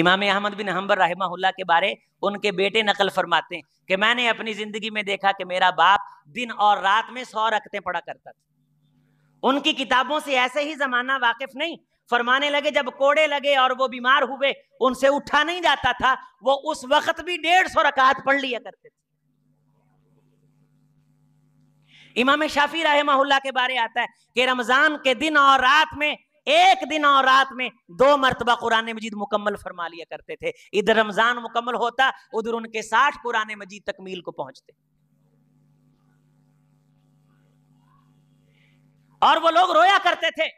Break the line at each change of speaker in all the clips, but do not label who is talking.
इमाम अहमद बिन हम्बर रहमा के बारे उनके बेटे नकल फरमाते हैं कि मैंने अपनी ज़िंदगी में देखा कि मेरा बाप दिन और रात में सौ रखते पढ़ा करता था उनकी किताबों से ऐसे ही ज़माना वाकिफ नहीं फरमाने लगे जब कोड़े लगे और वो बीमार हुए उनसे उठा नहीं जाता था वो उस वक्त भी डेढ़ सौ रकात पढ़ लिया करते थे इमाम शाफी रहमा के बारे आता है कि रमज़ान के दिन और रात में एक दिन और रात में दो मरतबा कुरान मजीद मुकम्मल फरमा लिया करते थे इधर रमजान मुकम्मल होता उधर उनके साठ कुरान मजीद तकमील को पहुंचते और वो लोग रोया करते थे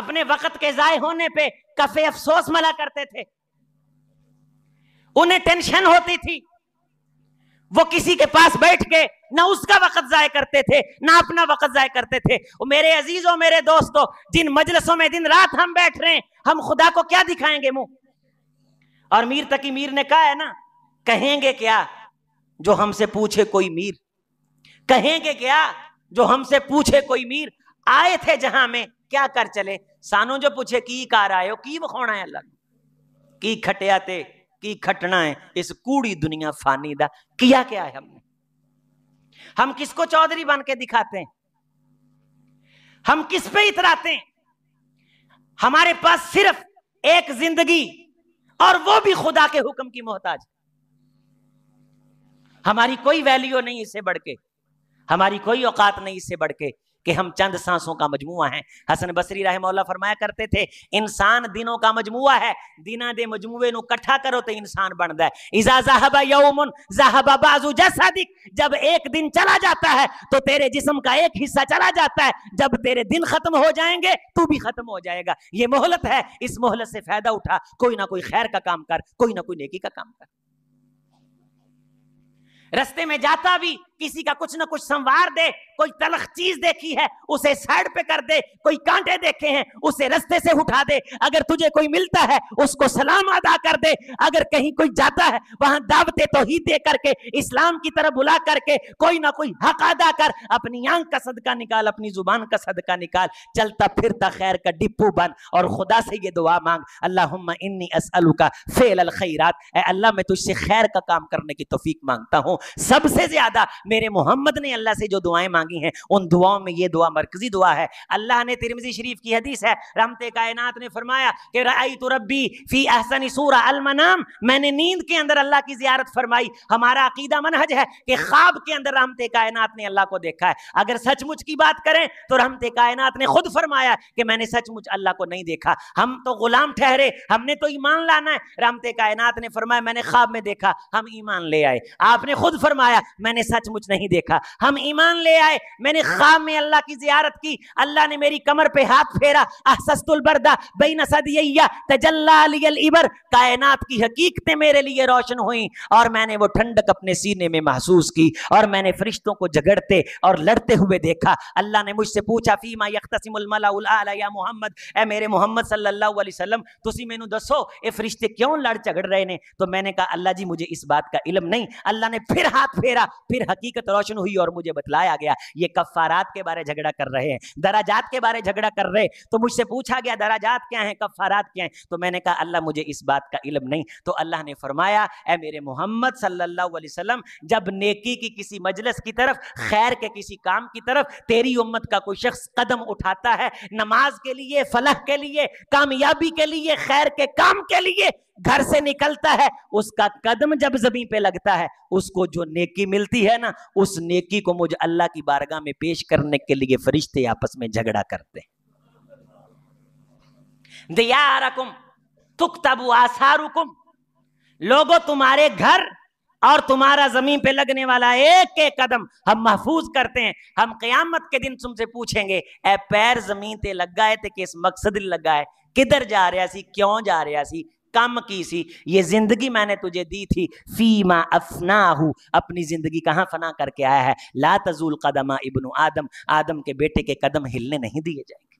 अपने वक्त के जाय होने पे कफे अफसोस मला करते थे उन्हें टेंशन होती थी वो किसी के पास बैठ के ना उसका वक्त जाय करते थे ना अपना वक्त जाय करते थे और मेरे अजीजों मेरे दोस्तों जिन मजलसों में दिन रात हम बैठ रहे हैं हम खुदा को क्या दिखाएंगे मुंह और मीर तकी मीर ने कहा है ना कहेंगे क्या जो हमसे पूछे कोई मीर कहेंगे क्या जो हमसे पूछे कोई मीर आए थे जहां में क्या कर चले सानो जो पूछे की कार आयो की खोना है अल्लाह की खटिया थे की घटना है इस कूड़ी दुनिया फानी दा किया क्या है हमने हम किसको चौधरी बन के दिखाते हैं हम किस पे इतराते हैं हमारे पास सिर्फ एक जिंदगी और वो भी खुदा के हुक्म की मोहताज हमारी कोई वैल्यू नहीं इससे बढ़ के हमारी कोई औकात नहीं इससे बढ़ के कि हम चंद सांसों का मजमुआ है हसन बसरी राह मौला फरमाया करते थे इंसान दिनों का मजमुआ है दिना दे मजमुए इकट्ठा करो तो इंसान बनता है इजा जहाबा यौमन जहाबा बाजू जैसा दिख जब एक दिन चला जाता है तो तेरे जिसम का एक हिस्सा चला जाता है जब तेरे दिन खत्म हो जाएंगे तू भी खत्म हो जाएगा ये मोहलत है इस मोहलत से फायदा उठा कोई ना कोई खैर का काम कर कोई ना कोई नेकी का काम कर रस्ते में जाता भी किसी का कुछ ना कुछ संवार दे कोई तलख चीज देखी है उसे साइड पे कर दे कोई कांटे देखे हैं उसे रस्ते से उठा दे अगर तुझे कोई मिलता है उसको सलाम अदा कर दे अगर कहीं कोई जाता है वहां दावते तो ही दे करके इस्लाम की तरफ बुला करके कोई ना कोई हक अदा कर अपनी आंख का सदका निकाल अपनी जुबान का सदका निकाल चलता फिरता खैर का डिप्पू बन और खुदा से ये दुआ मांग अल्लाह इन्नी असलू फेल अल खैरात अल्लाह मैं तुझसे खैर का काम करने की तोफीक मांगता हूँ सबसे ज्यादा मेरे मोहम्मद ने अल्लाह से जो दुआएं मांगी हैं उन दुआओं में ये दुआ मरकजी दुआ है अल्लाह ने तिरमिजी शरीफ की हदीस है रमत कायनात ने फरमाया कि रई तो रबी फ़ी अहसन सूरा अलमनाम मैंने नींद के अंदर अल्लाह की जियारत फरमाई हमारा अकीदा मनहज है कि ख्वाब के अंदर रहमत कायनात ने अल्लाह को देखा है अगर सचमुच की बात करें तो रमत कायनात ने खुद फरमाया कि मैंने सचमुच अल्लाह को नहीं देखा हम तो गुलाम ठहरे हमने तो ईमान लाना है रहमत कायनात ने फरमाया मैंने ख्वाब में देखा हम ईमान ले आए आपने खुद फरमाया मैंने सचमुच कुछ नहीं देखा हम ईमान ले आए मैंने खाम में अल्लाह की जियारत की अल्लाह ने मेरी कमर पे हाथ फेरा बरदा बैन सदिया तजल्ला इबर कायनात की हकीकतें मेरे लिए रोशन हुई और मैंने वो ठंडक अपने सीने में महसूस की और मैंने फरिश्तों को झगड़ते और लड़ते हुए देखा अल्लाह ने मुझसे पूछा फीमा यख्तसिमला मोहम्मद ए मेरे मोहम्मद सल्लाम तुम मैनू दसो ये फरिश्ते क्यों लड़ झगड़ रहे ने तो मैंने कहा अल्लाह जी मुझे इस बात का इलम नहीं अल्लाह ने फिर हाथ फेरा फिर हकीकत हकीकत रोशन हुई और मुझे बतलाया गया ये कफ़ारात के बारे झगड़ा कर रहे हैं दराजात के बारे झगड़ा कर रहे तो मुझसे पूछा गया दराजात क्या है कफ़ारात क्या है तो मैंने कहा अल्लाह मुझे इस बात का इलम नहीं तो अल्लाह ने फरमाया ए मेरे मोहम्मद सल्लल्लाहु अलैहि वसल्लम जब नेकी की किसी मजलिस की तरफ खैर के किसी काम की तरफ तेरी उम्मत का कोई शख्स कदम उठाता है नमाज के लिए फलह के लिए कामयाबी के लिए खैर के काम के लिए घर से निकलता है उसका कदम जब जमीन पे लगता है उसको जो नेकी मिलती है ना उस नेकी को मुझे अल्लाह की बारगाह में पेश करने के लिए फरिश्ते आपस में झगड़ा करते हैं तुक तबु आसारुकुम लोगो तुम्हारे घर और तुम्हारा जमीन पे लगने वाला एक एक कदम हम महफूज करते हैं हम कयामत के दिन तुमसे पूछेंगे ए पैर जमीन ते लग गए थे किस मकसद लग गए किधर जा रहा सी क्यों जा रहा सी कम की सी ये जिंदगी मैंने तुझे दी थी फीमा अफना हूँ अपनी जिंदगी कहाँ फना करके आया है ला कदमा इबन आदम आदम के बेटे के कदम हिलने नहीं दिए जाएंगे